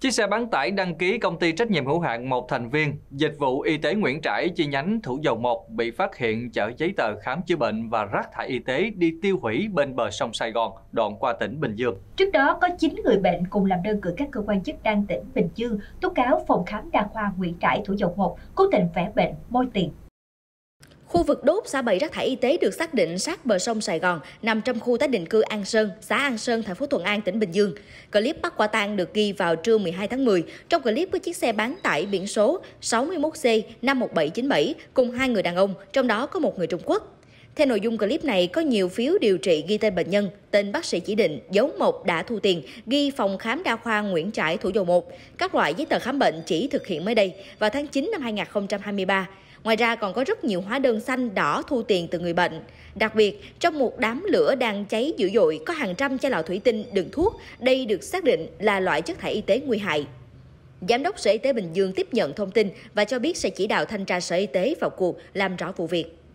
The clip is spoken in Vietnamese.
Chiếc xe bán tải đăng ký công ty trách nhiệm hữu hạn một thành viên, dịch vụ y tế Nguyễn Trãi chi nhánh Thủ Dầu Một bị phát hiện chở giấy tờ khám chữa bệnh và rác thải y tế đi tiêu hủy bên bờ sông Sài Gòn, đoạn qua tỉnh Bình Dương. Trước đó có 9 người bệnh cùng làm đơn gửi các cơ quan chức năng tỉnh Bình Dương tố cáo phòng khám đa khoa Nguyễn Trãi Thủ Dầu Một cố tình vẽ bệnh, môi tiền Khu vực đốt xả bậy rác thải y tế được xác định sát bờ sông Sài Gòn, nằm trong khu tái định cư An Sơn, xã An Sơn, thành phố Thuận An, tỉnh Bình Dương. Clip bắt quả tang được ghi vào trưa 12 tháng 10. Trong clip có chiếc xe bán tải biển số 61C 51797 cùng hai người đàn ông, trong đó có một người Trung Quốc. Theo nội dung clip này, có nhiều phiếu điều trị ghi tên bệnh nhân, tên bác sĩ chỉ định, dấu mộc đã thu tiền, ghi phòng khám đa khoa Nguyễn Trãi Thủ Dầu Một. Các loại giấy tờ khám bệnh chỉ thực hiện mới đây, vào tháng 9 năm 2023. Ngoài ra còn có rất nhiều hóa đơn xanh đỏ thu tiền từ người bệnh. Đặc biệt, trong một đám lửa đang cháy dữ dội có hàng trăm chai lọ thủy tinh đựng thuốc, đây được xác định là loại chất thải y tế nguy hại. Giám đốc Sở Y tế Bình Dương tiếp nhận thông tin và cho biết sẽ chỉ đạo thanh tra Sở Y tế vào cuộc làm rõ vụ việc.